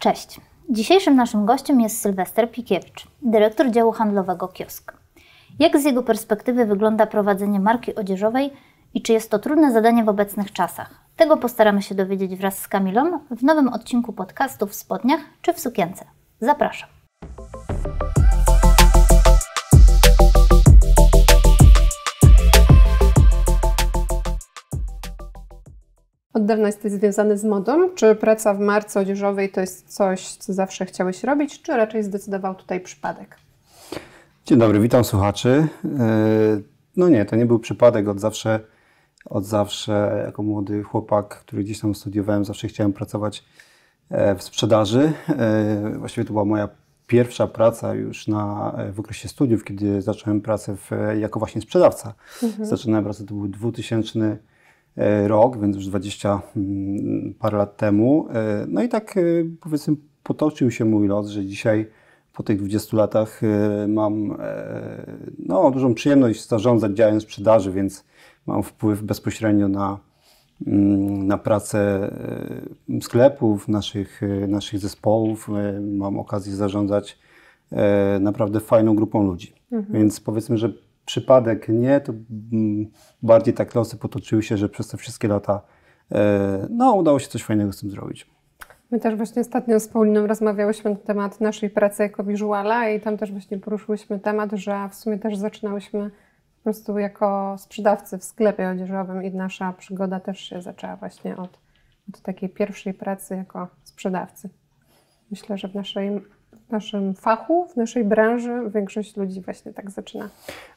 Cześć. Dzisiejszym naszym gościem jest Sylwester Pikiewicz, dyrektor działu handlowego Kiosk. Jak z jego perspektywy wygląda prowadzenie marki odzieżowej i czy jest to trudne zadanie w obecnych czasach? Tego postaramy się dowiedzieć wraz z Kamilą w nowym odcinku podcastu w spodniach czy w sukience. Zapraszam. Od dawna jesteś związany z modą? Czy praca w marce odzieżowej to jest coś, co zawsze chciałeś robić, czy raczej zdecydował tutaj przypadek? Dzień dobry, witam słuchaczy. E, no nie, to nie był przypadek. Od zawsze, od zawsze jako młody chłopak, który gdzieś tam studiowałem, zawsze chciałem pracować e, w sprzedaży. E, właściwie to była moja pierwsza praca już na, w okresie studiów, kiedy zacząłem pracę w, jako właśnie sprzedawca. Mhm. Zaczynałem pracę, to był 2000 E, rok, więc już 20 mm, parę lat temu. E, no i tak e, powiedzmy potoczył się mój los, że dzisiaj po tych 20 latach mam no, dużą przyjemność zarządzać działem sprzedaży, więc mam wpływ bezpośrednio na, mm, na pracę sklepów, naszych, naszych zespołów. Mam okazję zarządzać naprawdę fajną grupą ludzi. Mhm. Więc powiedzmy, że przypadek nie, to mm, bardziej tak losy potoczyły się, że przez te wszystkie lata e, no, udało się coś fajnego z tym zrobić. My też właśnie ostatnio z Pauliną rozmawiałyśmy na temat naszej pracy jako wizuala i tam też właśnie poruszyłyśmy temat, że w sumie też zaczynałyśmy po prostu jako sprzedawcy w sklepie odzieżowym i nasza przygoda też się zaczęła właśnie od, od takiej pierwszej pracy jako sprzedawcy. Myślę, że w naszej w naszym fachu, w naszej branży większość ludzi właśnie tak zaczyna.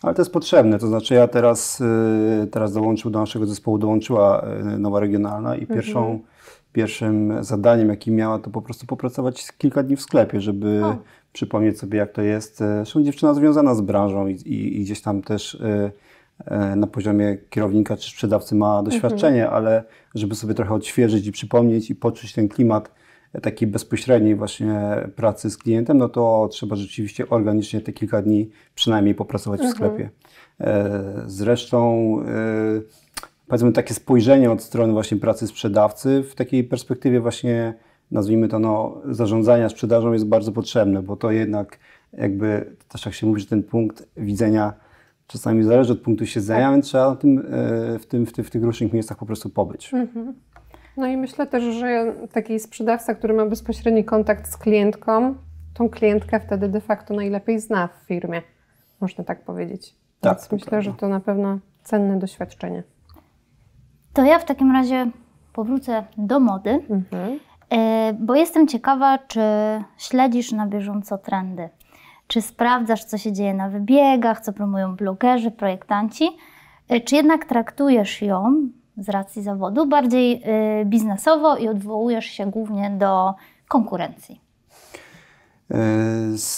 Ale to jest potrzebne, to znaczy ja teraz, y, teraz dołączył do naszego zespołu, dołączyła y, nowa regionalna i pierwszą, mhm. pierwszym zadaniem, jakie miała, to po prostu popracować kilka dni w sklepie, żeby o. przypomnieć sobie jak to jest. Y, zresztą dziewczyna związana z branżą i, i, i gdzieś tam też na poziomie kierownika czy sprzedawcy ma mhm. doświadczenie, mhm. ale żeby sobie trochę odświeżyć i przypomnieć i poczuć ten klimat, takiej bezpośredniej właśnie pracy z klientem, no to trzeba rzeczywiście organicznie te kilka dni przynajmniej popracować w mhm. sklepie. E, zresztą e, powiedzmy takie spojrzenie od strony właśnie pracy sprzedawcy w takiej perspektywie właśnie nazwijmy to no, zarządzania sprzedażą jest bardzo potrzebne, bo to jednak jakby też jak się mówi, że ten punkt widzenia czasami zależy od punktu siedzenia, tak. więc trzeba w, tym, e, w, tym, w, tych, w tych różnych miejscach po prostu pobyć. Mhm. No i myślę też, że taki sprzedawca, który ma bezpośredni kontakt z klientką, tą klientkę wtedy de facto najlepiej zna w firmie, można tak powiedzieć. Tak, Więc myślę, prawda. że to na pewno cenne doświadczenie. To ja w takim razie powrócę do mody, mhm. E, bo jestem ciekawa, czy śledzisz na bieżąco trendy. Czy sprawdzasz, co się dzieje na wybiegach, co promują blogerzy, projektanci, e, czy jednak traktujesz ją z racji zawodu, bardziej y, biznesowo i odwołujesz się głównie do konkurencji? E,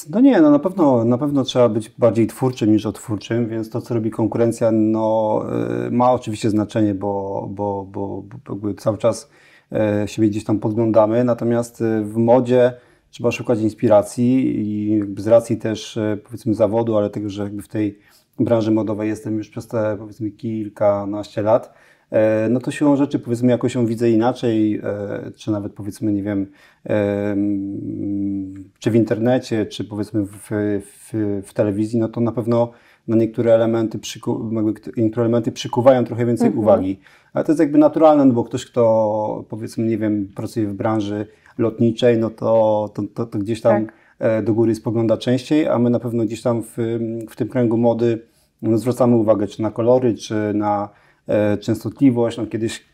no nie, no na pewno, na pewno trzeba być bardziej twórczym niż otwórczym, więc to, co robi konkurencja, no, e, ma oczywiście znaczenie, bo, bo, bo, bo cały czas e, siebie gdzieś tam podglądamy, natomiast w modzie trzeba szukać inspiracji i z racji też powiedzmy zawodu, ale tego, że w tej branży modowej jestem już przez te powiedzmy kilkanaście lat, E, no to siłą rzeczy powiedzmy jakoś ją widzę inaczej, e, czy nawet powiedzmy, nie wiem, e, mm, czy w internecie, czy powiedzmy w, w, w telewizji, no to na pewno na no, niektóre, elementy przyku, niektóre elementy przykuwają trochę więcej mhm. uwagi. Ale to jest jakby naturalne, no bo ktoś, kto powiedzmy, nie wiem, pracuje w branży lotniczej, no to, to, to, to gdzieś tam tak. do góry spogląda częściej, a my na pewno gdzieś tam w, w tym kręgu mody no, zwracamy uwagę czy na kolory, czy na E, częstotliwość. No kiedyś,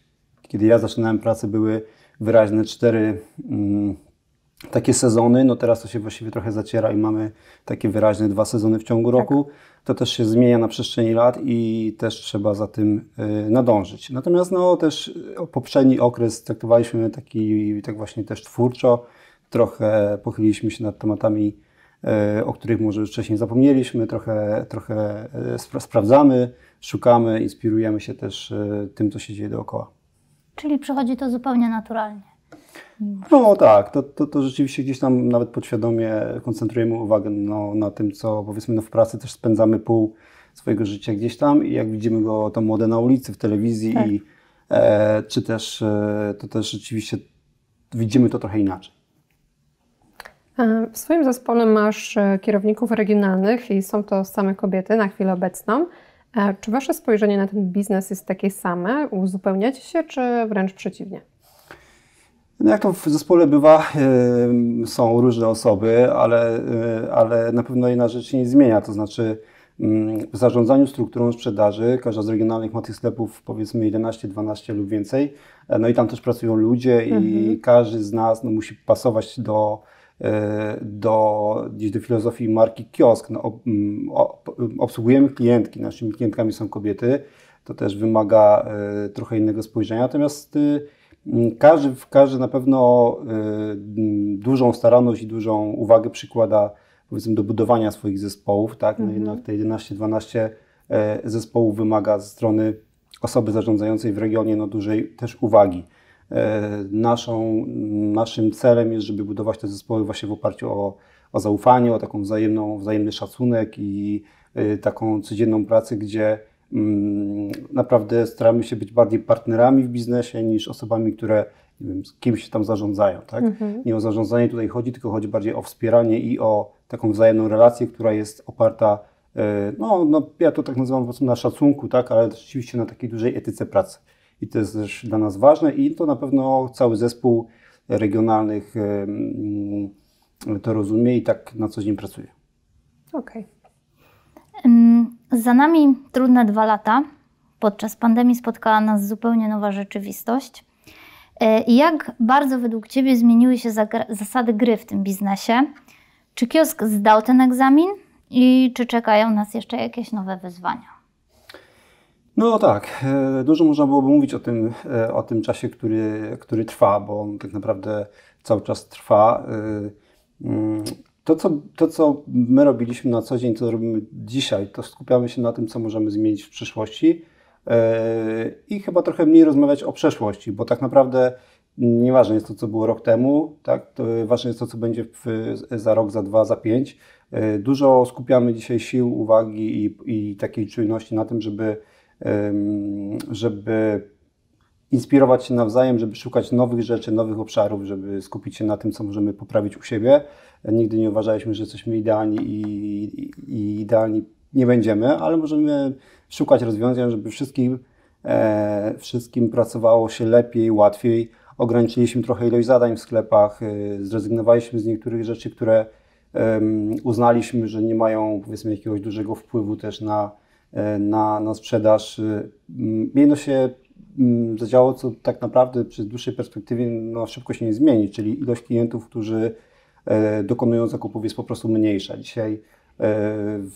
kiedy ja zaczynałem pracę, były wyraźne cztery mm, takie sezony. No teraz to się właściwie trochę zaciera i mamy takie wyraźne dwa sezony w ciągu tak. roku. Tak. To też się zmienia na przestrzeni lat i też trzeba za tym y, nadążyć. Natomiast no, też e, poprzedni okres traktowaliśmy taki tak właśnie też twórczo. Trochę pochyliliśmy się nad tematami E, o których może wcześniej zapomnieliśmy, trochę, trochę e, sprawdzamy, szukamy, inspirujemy się też e, tym, co się dzieje dookoła. Czyli przychodzi to zupełnie naturalnie. No tak, to, to, to rzeczywiście gdzieś tam nawet podświadomie koncentrujemy uwagę no, na tym, co powiedzmy no, w pracy też spędzamy pół swojego życia gdzieś tam i jak widzimy go to młode na ulicy, w telewizji tak. i, e, czy też e, to też rzeczywiście widzimy to trochę inaczej. E, w swoim zespole masz e, kierowników regionalnych i są to same kobiety na chwilę obecną. E, czy Wasze spojrzenie na ten biznes jest takie same? Uzupełniacie się, czy wręcz przeciwnie? No jak to w zespole bywa, są różne osoby, ale, ale na pewno jedna rzecz się nie zmienia. To znaczy, mm, w zarządzaniu strukturą sprzedaży, każda z regionalnych ma tych sklepów powiedzmy 11, 12 lub więcej. No i tam też pracują ludzie, mhm. i każdy z nas no, musi pasować do do, gdzieś do filozofii marki kiosk. No, mm, obsługujemy klientki, naszymi klientkami są kobiety, to też wymaga e, trochę innego spojrzenia, natomiast y, mm, każdy, każdy na pewno e, mm, dużą staranność i dużą uwagę przykłada powiedzmy do budowania swoich zespołów, tak? No mhm. jednak te 11-12 e, zespołów wymaga ze strony osoby zarządzającej w regionie no, dużej też uwagi. E, naszą, naszym celem jest, żeby budować te zespoły właśnie w oparciu o, o zaufanie, o taką wzajemną, wzajemny szacunek i e, taką codzienną pracę, gdzie mm, naprawdę staramy się być bardziej partnerami w biznesie niż osobami, które nie wiem, kimś tam zarządzają. Tak? Mhm. Nie o zarządzanie tutaj chodzi, tylko chodzi bardziej o wspieranie i o taką wzajemną relację, która jest oparta, e, no, no ja to tak nazywam po prostu na szacunku, tak? ale rzeczywiście na takiej dużej etyce pracy i to jest też dla nas ważne i to na pewno cały zespół regionalnych to rozumie i tak na co dzień pracuje. Okej. Okay. Za nami trudne dwa lata. Podczas pandemii spotkała nas zupełnie nowa rzeczywistość. E, jak bardzo według Ciebie zmieniły się zasady gry w tym biznesie? Czy kiosk zdał ten egzamin i czy czekają nas jeszcze jakieś nowe wyzwania? No tak, e, dużo można byłoby mówić o tym, e, o tym czasie, który, który trwa, bo on tak naprawdę cały czas trwa. E, mm, to co, to, co my robiliśmy na co dzień, co robimy dzisiaj, to skupiamy się na tym, co możemy zmienić w przyszłości i chyba trochę mniej rozmawiać o przeszłości, bo tak naprawdę nieważne jest to, co było rok temu, tak? To ważne jest to, co będzie w, za rok, za dwa, za pięć. Dużo skupiamy dzisiaj sił, uwagi i, i takiej czujności na tym, żeby żeby inspirować się nawzajem, żeby szukać nowych rzeczy, nowych obszarów, żeby skupić się na tym, co możemy poprawić u siebie. Nigdy nie uważaliśmy, że jesteśmy idealni i, i, idealni nie będziemy, ale możemy szukać rozwiązań, żeby wszystkim, e, wszystkim pracowało się lepiej, łatwiej. Ograniczyliśmy trochę ilość zadań w sklepach, e, zrezygnowaliśmy z niektórych rzeczy, które e, uznaliśmy, że nie mają powiedzmy jakiegoś dużego wpływu też na, E, na, na sprzedaż. Y, mm, Jedno się mm, zadziało, co tak naprawdę przez dłuższej perspektywie no, szybko się nie zmieni, czyli ilość klientów, którzy e, dokonują zakupów jest po prostu mniejsza. Dzisiaj e,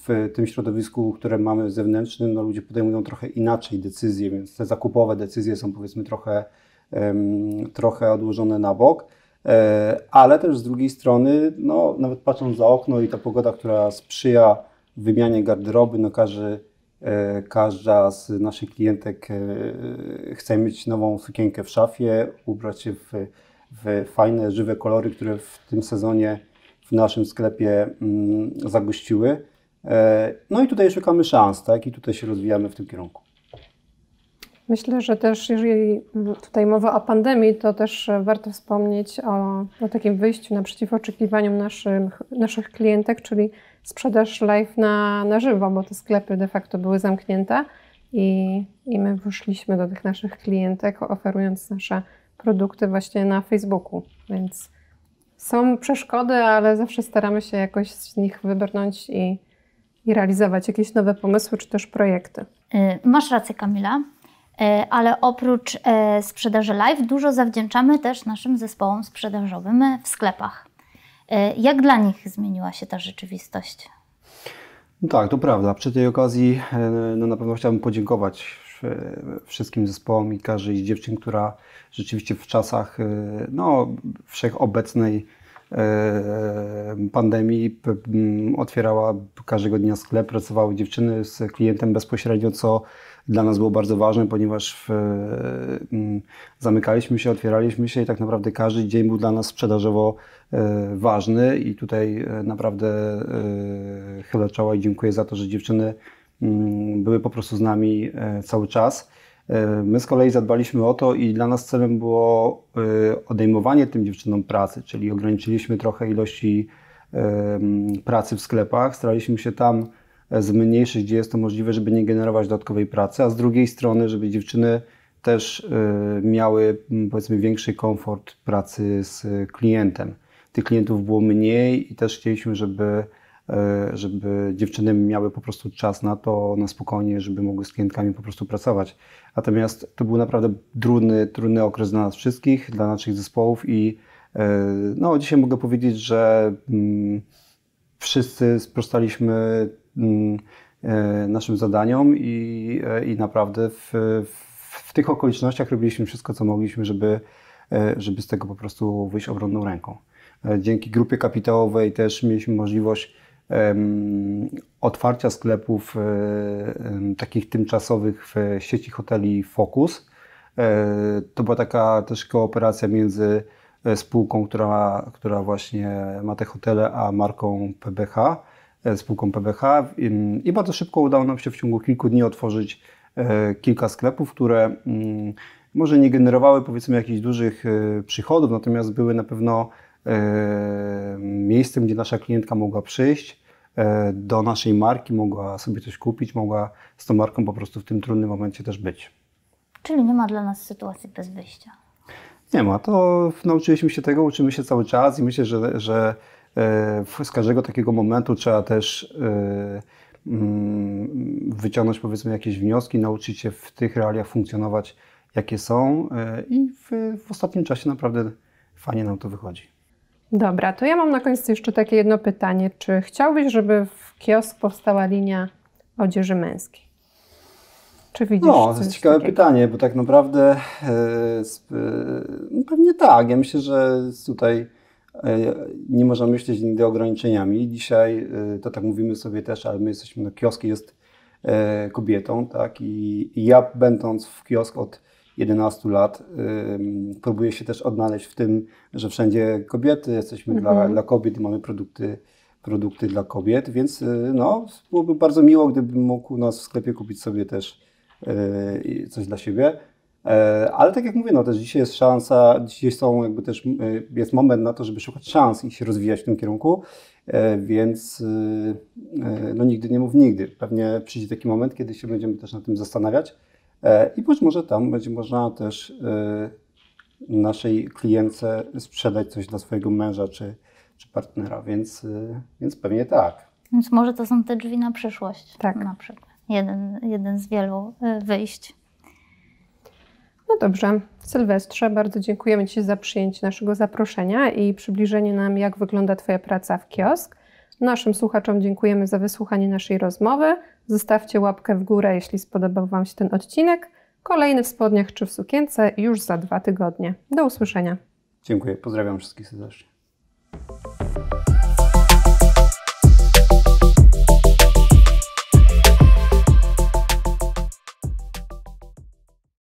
w tym środowisku, które mamy zewnętrznym, no, ludzie podejmują trochę inaczej decyzje, więc te zakupowe decyzje są powiedzmy trochę, trochę odłożone na bok. Ale też z drugiej strony, no, nawet patrząc za okno i ta pogoda, która sprzyja wymianie garderoby, no, każe E, każda z naszych klientek e, chce mieć nową sukienkę w szafie, ubrać się w, w fajne, żywe kolory, które w tym sezonie w naszym sklepie mm, zagościły. E, no i tutaj szukamy szans, tak? I tutaj się rozwijamy w tym kierunku. Myślę, że też jeżeli tutaj mowa o pandemii, to też warto wspomnieć o, o takim wyjściu naprzeciw oczekiwaniom naszych, naszych klientek, czyli sprzedaż live na, na żywo, bo te sklepy de facto były zamknięte i, i my wyszliśmy do tych naszych klientek, oferując nasze produkty właśnie na Facebooku. Więc są przeszkody, ale zawsze staramy się jakoś z nich wybrnąć i, i realizować jakieś nowe pomysły czy też projekty. Y, masz rację, Kamila. E, ale oprócz e, sprzedaży live dużo zawdzięczamy też naszym zespołom sprzedażowym w sklepach. E, jak dla nich zmieniła się ta rzeczywistość? No tak, to prawda. Przy tej okazji no na pewno chciałbym podziękować wszystkim zespołom i każdej z dziewczyn, która rzeczywiście w czasach no, wszechobecnej pandemii otwierała każdego dnia sklep, pracowały dziewczyny z klientem bezpośrednio, co dla nas było bardzo ważne, ponieważ w, e, mm, zamykaliśmy się, otwieraliśmy się i tak naprawdę każdy dzień był dla nas sprzedażowo e, ważny i tutaj e, naprawdę chylę czoła i dziękuję za to, że dziewczyny mm, były po prostu z nami cały czas. My z kolei zadbaliśmy o to i dla nas celem było odejmowanie tym dziewczynom pracy, czyli ograniczyliśmy trochę ilości pracy w sklepach, staraliśmy się tam zmniejszyć, gdzie jest to możliwe, żeby nie generować dodatkowej pracy, a z drugiej strony, żeby dziewczyny też y, miały powiedzmy większy komfort pracy z klientem. Tych klientów było mniej i też chcieliśmy, żeby, y, żeby dziewczyny miały po prostu czas na to, na spokojnie, żeby mogły z klientkami po prostu pracować. Natomiast to był naprawdę trudny, trudny okres dla nas wszystkich, dla naszych zespołów i y, no, dzisiaj mogę powiedzieć, że mm, wszyscy sprostaliśmy E, naszym zadaniom i, e, i naprawdę w, w, tych okolicznościach robiliśmy wszystko, co mogliśmy, żeby, e, żeby z tego po prostu wyjść obronną ręką. Dzięki grupie kapitałowej też mieliśmy możliwość otwarcia sklepów takich tymczasowych w sieci hoteli Focus. To była taka też kooperacja między spółką, która, która właśnie ma te hotele, a marką PBH spółką e, PBH i bardzo szybko udało nam się w ciągu kilku dni otworzyć e, kilka sklepów, które mm, może nie generowały powiedzmy jakichś dużych e, przychodów, natomiast były na pewno miejscem, gdzie nasza klientka mogła przyjść do naszej marki, mogła sobie coś kupić, mogła z tą marką po prostu w tym trudnym momencie też być. Czyli nie ma dla nas sytuacji bez wyjścia. Nie ma, to nauczyliśmy się tego, uczymy się cały czas i myślę, że, że z każdego takiego momentu trzeba też e, mm, wyciągnąć powiedzmy jakieś wnioski, nauczyć się w tych realiach funkcjonować, jakie są e, i w, w ostatnim czasie naprawdę fajnie nam to wychodzi. Dobra, to ja mam na końcu jeszcze takie jedno pytanie. Czy chciałbyś, żeby w kiosk powstała linia odzieży męskiej? Czy widzisz? No, to jest ciekawe takiego? pytanie, bo tak naprawdę e, e no pewnie tak. Ja myślę, że tutaj E, nie można myśleć nigdy ograniczeniami. Dzisiaj e, to tak mówimy sobie też, ale my jesteśmy, na kiosk jest e, kobietą, tak? I, ja będąc w kiosk od 11 lat próbuję się też odnaleźć w tym, że wszędzie kobiety, jesteśmy mhm. dla, dla kobiet i mamy produkty produkty dla kobiet, więc no, byłoby bardzo miło, gdybym mógł u nas w sklepie kupić sobie też coś dla siebie. E, ale tak jak mówię, no też dzisiaj jest szansa, dzisiaj są jakby też e, jest moment na to, żeby szukać szans i się rozwijać w tym kierunku, e, więc no nigdy nie mów nigdy. Pewnie przyjdzie taki moment, kiedy się będziemy też nad tym zastanawiać i być może tam będzie można też naszej klientce sprzedać coś dla swojego męża czy, czy partnera, więc, więc pewnie tak. Więc może to są te drzwi na przyszłość. Tak. Na przykład. Jeden, jeden z wielu wyjść. No dobrze, Sylwestrze, bardzo dziękujemy Ci za przyjęcie naszego zaproszenia i przybliżenie nam, jak wygląda Twoja praca w kiosk. Naszym słuchaczom dziękujemy za wysłuchanie naszej rozmowy. Zostawcie łapkę w górę, jeśli spodobał Wam się ten odcinek. Kolejny w spodniach czy w sukience już za dwa tygodnie. Do usłyszenia. Dziękuję, pozdrawiam wszystkich serdecznie.